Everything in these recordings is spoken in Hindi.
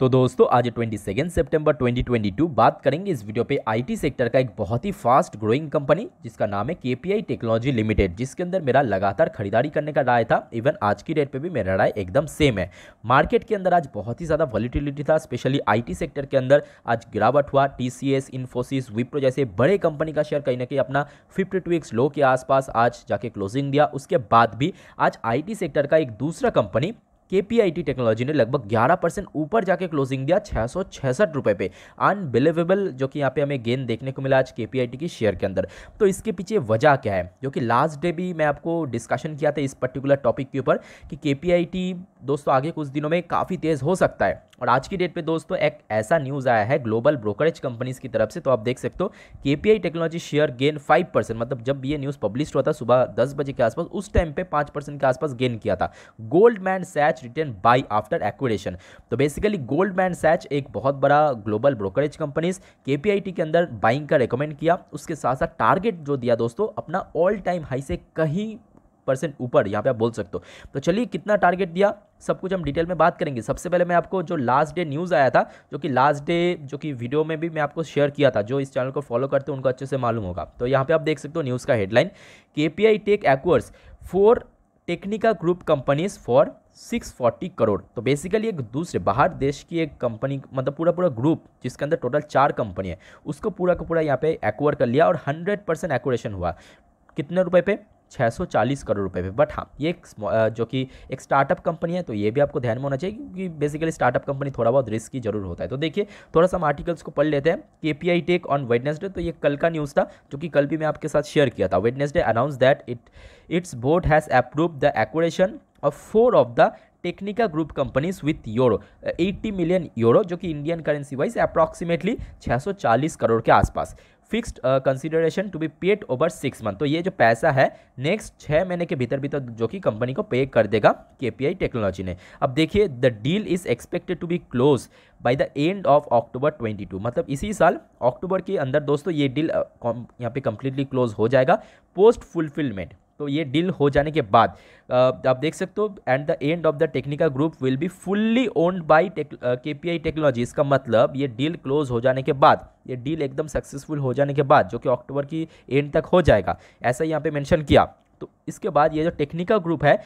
तो दोस्तों आज twenty second September twenty twenty two बात करेंगे इस वीडियो पे आईटी सेक्टर का एक बहुत ही फास्ट ग्रोइंग कंपनी जिसका नाम है केपीआई टेक्नोलॉजी लिमिटेड जिसके अंदर मेरा लगातार खरीदारी करने का राय था इवन आज की डेट पे भी मेरा राय एकदम सेम है मार्केट के अंदर आज बहुत ही ज़्यादा वॉलीटिलिटी था स्पेशली आई सेक्टर के अंदर आज गिरावट हुआ T C S Infosys Wipro जैसे बड़े कंपनी का शेयर कहीं ना कहीं अपना फिफ्टी टू लो के आसपास आज जाके क्लोजिंग दिया उसके बाद भी आज आई सेक्टर का एक दूसरा कंपनी के टेक्नोलॉजी ने लगभग 11 परसेंट ऊपर जाके क्लोजिंग दिया छः सौ रुपये पे अनबिलीवेबल जो कि यहाँ पे हमें गेन देखने को मिला आज के की शेयर के अंदर तो इसके पीछे वजह क्या है जो कि लास्ट डे भी मैं आपको डिस्कशन किया था इस पर्टिकुलर टॉपिक के ऊपर कि के दोस्तों आगे कुछ दिनों में काफ़ी तेज़ हो सकता है और आज की डेट पे दोस्तों एक ऐसा न्यूज़ आया है ग्लोबल ब्रोकरेज कंपनीज की तरफ से तो आप देख सकते हो के technology share gain five percent मतलब जब ये न्यूज़ पब्लिश हुआ था सुबह दस बजे के आसपास उस टाइम पे पाँच परसेंट के आसपास गेन किया था Goldman Sachs Sachs return by after acquisition तो बेसिकली गोल्डमैन सैच एक बहुत बड़ा ग्लोबल ब्रोकरेज कंपनीज केपीआईटी के अंदर बाइंग का रिकमेंड किया उसके साथ साथ टारगेट जो दिया दोस्तों अपना ऑल टाइम हाई से कहीं परसेंट ऊपर यहाँ पे आप बोल सकते हो तो चलिए कितना टारगेट दिया सब कुछ हम डिटेल में बात करेंगे सबसे पहले मैं आपको जो लास्ट डे न्यूज़ आया था जो कि लास्ट डे जो कि वीडियो में भी मैं आपको शेयर किया था जो इस चैनल को फॉलो करते हैं उनको अच्छे से मालूम होगा तो यहाँ पे आप देख सकते हो न्यूज़ का हेडलाइन के tech acquires four Technica group companies for 640 crore तो बेसिकली एक दूसरे बाहर देश की एक कंपनी मतलब पूरा पूरा ग्रुप जिसके अंदर टोटल चार कंपनी है उसको पूरा का पूरा यहाँ पे एक्वर कर लिया और 100 परसेंट एक्वरेशन हुआ कितने रुपए पे 640 करोड़ रुपए पे बट हाँ ये एक जो कि एक स्टार्टअप कंपनी है तो ये भी आपको ध्यान में होना चाहिए क्योंकि बेसिकली स्टार्टअप कंपनी थोड़ा बहुत रिस्क की जरूर होता है तो देखिए थोड़ा सा हम आर्टिकल्स को पढ़ लेते हैं K P I tech on Wednesday तो ये कल का न्यूज़ था जो कि कल भी मैं आपके साथ शेयर किया था Wednesday announce that it its board has approve the acquisition of four of the Technica group companies with euro 80 million euro जो कि Indian currency wise approximately 640 crore के आसपास fixed consideration to be paid over six month तो ये जो पैसा है नेक्स्ट छः महीने के भीतर भीतर जो कि कंपनी को पे कर देगा आई टेक्नोलॉजी ने अब देखिए the deal is expected to be close by the end of October 22 मतलब इसी साल अक्टूबर के अंदर दोस्तों ये डील uh, यहाँ पे कंप्लीटली क्लोज हो जाएगा पोस्ट फुलफिलमेंट तो ये डील हो जाने के बाद आप देख सकते हो at the end of the Technica group will be fully owned by K P I technology इसका मतलब ये डील क्लोज हो जाने के बाद ये डील एकदम सक्सेसफुल हो जाने के बाद जो कि अक्टूबर की एंड तक हो जाएगा ऐसा यहाँ पे मैंशन किया तो इसके बाद ये जो टेक्निका ग्रुप है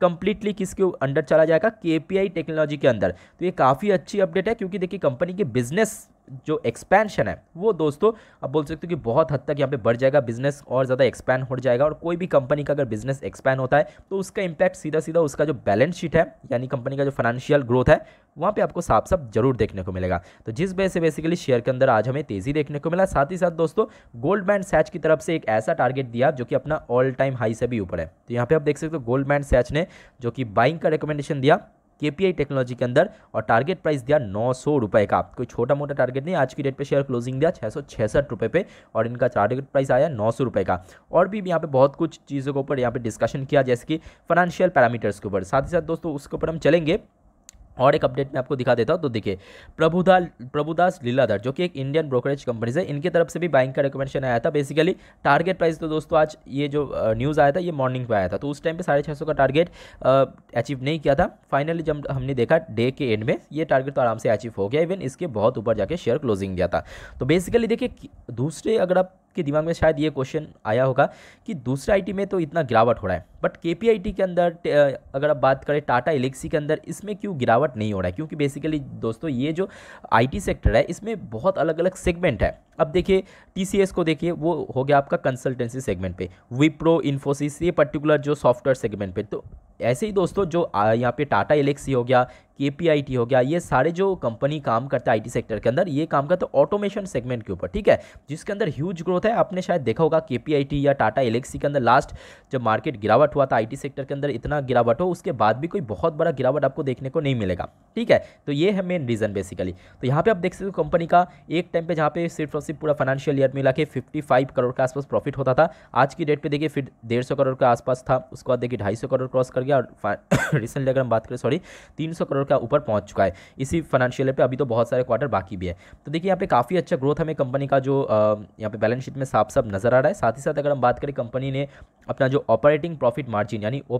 कम्प्लीटली किसके अंडर चला जाएगा के पी आई टेक्नोलॉजी के अंदर तो ये काफ़ी अच्छी अपडेट है क्योंकि देखिए कंपनी के बिजनेस जो एक्सपेंशन है वो दोस्तों आप बोल सकते हो कि बहुत हद तक यहाँ पे बढ़ जाएगा बिजनेस और ज़्यादा एक्सपैंड हो जाएगा और कोई भी कंपनी का अगर बिजनेस एक्सपैंड होता है तो उसका इम्पैक्ट सीधा सीधा उसका जो बैलेंस शीट है यानी कंपनी का जो फाइनेंशियल ग्रोथ है वहाँ पे आपको साफ साफ जरूर देखने को मिलेगा तो जिस वजह से बेसिकली शेयर के अंदर आज हमें तेज़ी देखने को मिला साथ ही साथ दोस्तों गोल्ड बैंड सैच की तरफ से एक ऐसा टारगेट दिया जो कि अपना ऑल टाइम हाई से भी ऊपर है तो यहाँ पे आप देख सकते हो गोल्ड बैंड सैच ने जो कि बाइंग का रिकमेंडेशन दिया के टेक्नोलॉजी के अंदर और टारगेट प्राइस दिया नौ सौ रुपये का कोई छोटा मोटा टारगेट नहीं आज की डेट पे शेयर क्लोजिंग दिया छः सौ छियासठ रुपये पे और इनका टारगेट प्राइस आया नौ सौ रुपये का और भी यहाँ पे बहुत कुछ चीज़ों के ऊपर यहाँ पे डिस्कशन किया जैसे कि फाइनेंशियल पैरामीटर्स के ऊपर साथ ही साथ दोस्तों उसके ऊपर हम चलेंगे और एक अपडेट मैं आपको दिखा देता हूँ तो देखिए प्रभुदाल प्रभुदास लीलाधर जो कि एक इंडियन ब्रोकरेज कंपनी है इनकी तरफ से भी बाइंग का रिकमेंडेशन आया था बेसिकली टारगेट प्राइस तो दोस्तों आज ये जो न्यूज़ आया था ये मॉर्निंग पे आया था तो उस टाइम पे साढ़े छः सौ का टारगेट अचीव नहीं किया था फाइनली जब हमने देखा डे के एंड में ये टारगेट तो आराम से अचीव हो गया इवन इसके बहुत ऊपर जाके शेयर क्लोजिंग दिया था तो बेसिकली देखिए दूसरे अगर आप आपके दिमाग में शायद ये क्वेश्चन आया होगा कि दूसरे आईटी में तो इतना गिरावट हो रहा है बट के के अंदर अगर आप बात करें टाटा एलेक्सी के अंदर इसमें क्यों गिरावट नहीं हो रहा है क्योंकि बेसिकली दोस्तों ये जो आईटी सेक्टर है इसमें बहुत अलग अलग सेगमेंट है अब देखिए टीसीएस को देखिए वो हो गया आपका कंसल्टेंसी सेगमेंट पे विप्रो इन्फोसिस ये पर्टिकुलर जो सॉफ्टवेयर सेगमेंट पे तो ऐसे ही दोस्तों जो यहाँ पे टाटा एलेक्सी हो गया के पी हो गया ये सारे जो कंपनी काम करता है आई सेक्टर के अंदर ये काम करता है ऑटोमेशन सेगमेंट के ऊपर ठीक है जिसके अंदर ह्यूज ग्रोथ है आपने शायद देखा होगा के या टाटा एलेक्सी के अंदर लास्ट जब मार्केट गिरावट हुआ था आई सेक्टर के अंदर इतना गिरावट हो उसके बाद भी कोई बहुत बड़ा गिरावट आपको देखने को नहीं मिलेगा ठीक है तो ये है मेन रीज़न बेसिकली तो यहाँ पे आप देख सकते हो कंपनी का एक टाइम पे जहाँ पे सिर्फ और सिर्फ पूरा फाइनेंशियल ईयर मिला के फिफ्टी करोड़ के आसपास प्रॉफिट होता था आज की डेट पे देखिए फिर डेढ़ सौ करोड़ के आसपास था उसके बाद देखिए ढाई सौ करोड़ क्रॉस कर गया और रिसेंटली अगर हम बात करें सॉरी तीन सौ करोड़ का ऊपर पहुंच चुका है इसी फाइनेंशियल पे पर अभी तो बहुत सारे क्वार्टर बाकी भी है तो देखिए यहाँ पे काफ़ी अच्छा ग्रोथ हमें कंपनी का जो यहाँ पे बैलेंस शीट में साफ साफ नज़र आ रहा है साथ ही साथ अगर हम बात करें कंपनी ने अपना जो ऑपरेटिंग प्रॉफिट मार्जिन यानी ओ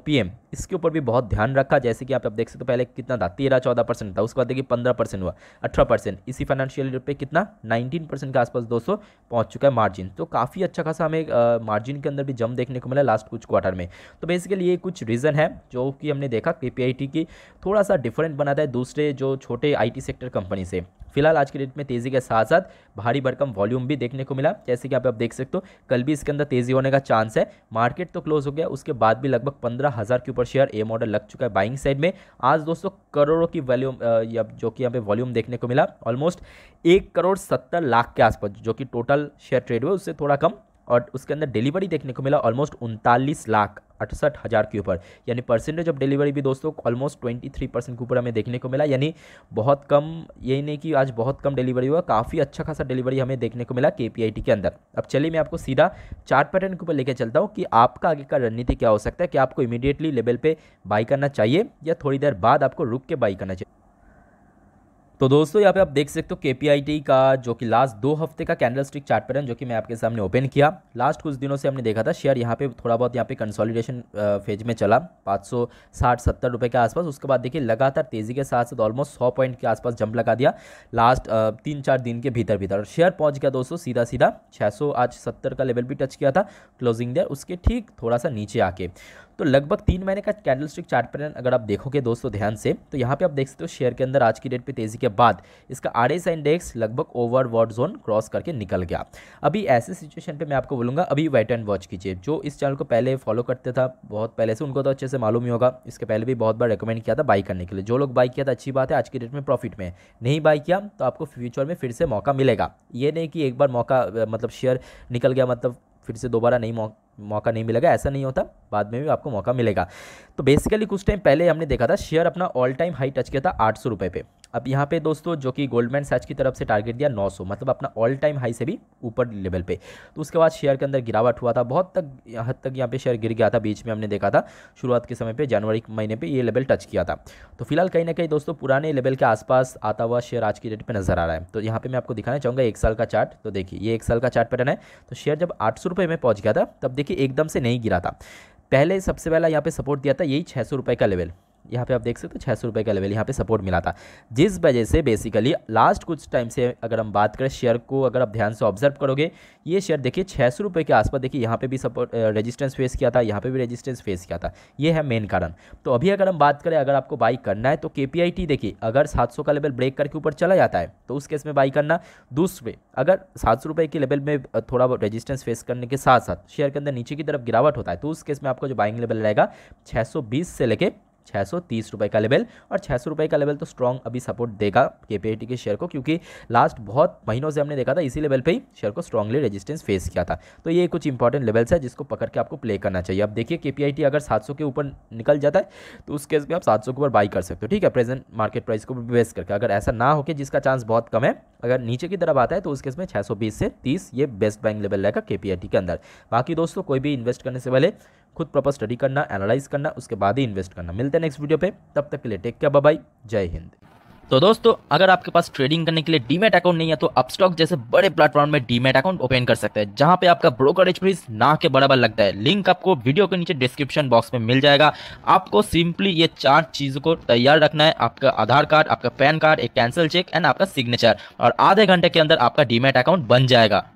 इसके ऊपर भी बहुत ध्यान रखा जैसे कि आप देख सकते हो पहले कितना था तेरह चौदह परसेंट था उसके बाद देखिए पंद्रह परसेंट हुआ अठारह परसेंट इसी फाइनेंशियल ईयर पे कितना नाइनटीन परसेंट के आसपास दो पहुंच चुका है मार्जिन तो काफ़ी अच्छा खासा हमें मार्जिन के अंदर भी जम देखने को मिला लास्ट कुछ क्वार्टर में तो बेसिकली ये कुछ रीज़न है जो कि हमने देखा के की थोड़ा सा डिफरेंट बनाता है दूसरे जो छोटे आईटी सेक्टर कंपनी से फिलहाल आज के डेट में तेज़ी के साथ साथ भारी भरकम वॉल्यूम भी देखने को मिला जैसे कि आप, अब देख सकते हो कल भी इसके अंदर तेज़ी होने का चांस है मार्केट तो क्लोज हो गया उसके बाद भी लगभग पंद्रह हज़ार के ऊपर शेयर ए मॉडल लग चुका है बाइंग साइड में आज दोस्तों करोड़ों की वॉल्यूम जो कि यहाँ पे वॉल्यूम देखने को मिला ऑलमोस्ट एक करोड़ सत्तर लाख के आसपास जो कि टोटल शेयर ट्रेड हुए उससे थोड़ा कम और उसके अंदर डिलीवरी देखने को मिला ऑलमोस्ट उनतालीस लाख अड़सठ हज़ार के ऊपर यानी परसेंटेज ऑफ डिलीवरी भी दोस्तों ऑलमोस्ट ट्वेंटी थ्री परसेंट के ऊपर हमें देखने को मिला यानी बहुत कम यही नहीं कि आज बहुत कम डिलीवरी हुआ काफ़ी अच्छा खासा डिलीवरी हमें देखने को मिला के के अंदर अब चलिए मैं आपको सीधा चार्ट पैटर्न के ऊपर लेकर चलता हूँ कि आपका आगे का रणनीति क्या हो सकता है कि आपको इमीडिएटली लेवल पर बाई करना चाहिए या थोड़ी देर बाद आपको रुक के बाई करना चाहिए तो दोस्तों यहाँ पे आप देख सकते हो के का जो कि लास्ट दो हफ्ते का कैंडल स्टिक चार्ट पैटर्न जो कि मैं आपके सामने ओपन किया लास्ट कुछ दिनों से हमने देखा था शेयर यहाँ पे थोड़ा बहुत यहाँ पे कंसोलिडेशन फेज में चला पाँच सौ साठ सत्तर रुपये के आसपास उसके बाद देखिए लगातार तेज़ी के साथ साथ ऑलमोस्ट सौ पॉइंट के आसपास जंप लगा दिया लास्ट तीन चार दिन के भीतर भीतर और शेयर पहुँच गया दोस्तों सीधा सीधा छः आज सत्तर का लेवल भी टच किया था क्लोजिंग दिया उसके ठीक थोड़ा सा नीचे आके तो लगभग तीन महीने का कैंडल स्टिक चार्ट पैटर्न अगर आप देखोगे दोस्तों ध्यान से तो यहाँ पे आप देख सकते हो शेयर के अंदर आज की डेट पे तेजी के बाद इसका आर इंडेक्स लगभग ओवर वॉट जोन क्रॉस करके निकल गया अभी ऐसे सिचुएशन पे मैं आपको बोलूँगा अभी वेट एंड वॉच कीजिए जो इस चैनल को पहले फॉलो करते था बहुत पहले से उनको तो अच्छे से मालूम ही होगा इसके पहले भी बहुत बार रिकमेंड किया था बाई करने के लिए जो लोग बाई किया था अच्छी बात है आज की डेट में प्रॉफिट में नहीं बाई किया तो आपको फ्यूचर में फिर से मौका मिलेगा ये नहीं कि एक बार मौका मतलब शेयर निकल गया मतलब फिर से दोबारा नहीं मौका नहीं मिलेगा ऐसा नहीं होता बाद में भी आपको मौका मिलेगा तो बेसिकली कुछ टाइम पहले हमने देखा था शेयर अपना ऑल टाइम हाई टच किया था आठ सौ रुपये पे अब यहाँ पे दोस्तों जो कि गोल्डमैन सैच की तरफ से टारगेट दिया 900 मतलब अपना ऑल टाइम हाई से भी ऊपर लेवल पे तो उसके बाद शेयर के अंदर गिरावट हुआ था बहुत तक हद तक यहाँ पे शेयर गिर गया था बीच में हमने देखा था शुरुआत के समय पर जनवरी महीने पर ये लेवल टच किया था तो फिलहाल कहीं ना कहीं दोस्तों पुराने लेवल के आसपास आता हुआ शेयर आज की डेट पर नजर आ रहा है तो यहाँ पर मैं आपको दिखाना चाहूँगा एक साल का चार्ट तो देखिए ये एक साल का चार्ट पैटर्न है तो शेयर जब आठ में पहुँच गया था तब देखिए एकदम से नहीं गिरा था पहले सबसे पहला यहाँ पे सपोर्ट दिया था यही छः सौ रुपये का लेवल यहाँ पे आप देख सकते हो छः सौ रुपये का लेवल यहाँ पे सपोर्ट मिला था जिस वजह से बेसिकली लास्ट कुछ टाइम से अगर हम बात करें शेयर को अगर आप ध्यान से ऑब्जर्व करोगे ये शेयर देखिए छः सौ रुपये के आसपास देखिए यहाँ पे भी सपोर्ट रेजिस्टेंस फेस किया था यहाँ पे भी रेजिस्टेंस फेस किया था ये है मेन कारण तो अभी अगर हम बात करें अगर आपको बाई करना है तो के देखिए अगर सात का लेवल ब्रेक करके ऊपर चला जाता है तो उस केस में बाई करना दूसरे अगर सात के लेवल में थोड़ा रजिस्टेंस फेस करने के साथ साथ शेयर के अंदर नीचे की तरफ गिरावट होता है तो उस केस में आपका जो बाइंग लेवल रहेगा छः से लेके छः सौ तीस रुपये का लेवल और छः सौ रुपये का लेवल तो स्ट्रॉन्ग अभी सपोर्ट देगा के के शेयर को क्योंकि लास्ट बहुत महीनों से हमने देखा था इसी लेवल पर ही शेयर को स्ट्रॉन्गली रेजिस्टेंस फेस किया था तो ये कुछ इंपॉर्टेंट लेवल्स है जिसको पकड़ के आपको प्ले करना चाहिए अब देखिए के अगर सात के ऊपर निकल जाता है तो उस केस में आप सात के ऊपर बाई कर सकते हो ठीक है प्रेजेंट मार्केट प्राइस को बेस करके अगर ऐसा ना हो जिसका चांस बहुत कम है अगर नीचे की तरफ आता है तो उस केस में छः से तीस ये बेस्ट बैंक लेवल रहेगा के के अंदर बाकी दोस्तों कोई भी इन्वेस्ट करने से पहले खुद प्रॉपर स्टडी करना एनालाइज करना उसके बाद ही इन्वेस्ट करना मिलते हैं नेक्स्ट वीडियो पे तब तक के लिए टेक केयर बाबाई जय हिंद तो दोस्तों अगर आपके पास ट्रेडिंग करने के लिए डीमेट अकाउंट नहीं है तो अपस्टॉक जैसे बड़े प्लेटफॉर्म में डीमेट अकाउंट ओपन कर सकते हैं जहां पे आपका ब्रोकरेज फीस ना के बराबर लगता है लिंक आपको वीडियो के नीचे डिस्क्रिप्शन बॉक्स में मिल जाएगा आपको सिंपली ये चार चीज़ों को तैयार रखना है आपका आधार कार्ड आपका पैन कार्ड एक कैंसिल चेक एंड आपका सिग्नेचर और आधे घंटे के अंदर आपका डीमेट अकाउंट बन जाएगा